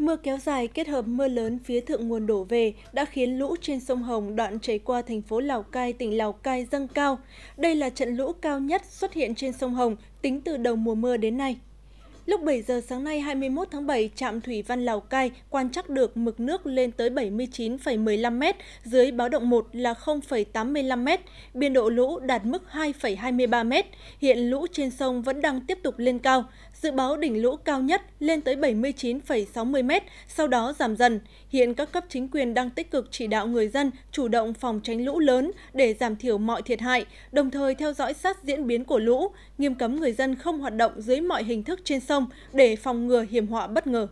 Mưa kéo dài kết hợp mưa lớn phía thượng nguồn đổ về đã khiến lũ trên sông Hồng đoạn chảy qua thành phố Lào Cai, tỉnh Lào Cai dâng cao. Đây là trận lũ cao nhất xuất hiện trên sông Hồng tính từ đầu mùa mưa đến nay. Lúc 7 giờ sáng nay 21 tháng 7, trạm thủy văn Lào Cai quan trắc được mực nước lên tới 79,15 m, dưới báo động 1 là 0,85 m, biên độ lũ đạt mức 2,23 m. Hiện lũ trên sông vẫn đang tiếp tục lên cao, dự báo đỉnh lũ cao nhất lên tới 79,60 m, sau đó giảm dần. Hiện các cấp chính quyền đang tích cực chỉ đạo người dân chủ động phòng tránh lũ lớn để giảm thiểu mọi thiệt hại, đồng thời theo dõi sát diễn biến của lũ, nghiêm cấm người dân không hoạt động dưới mọi hình thức trên sông để phòng ngừa hiểm họa bất ngờ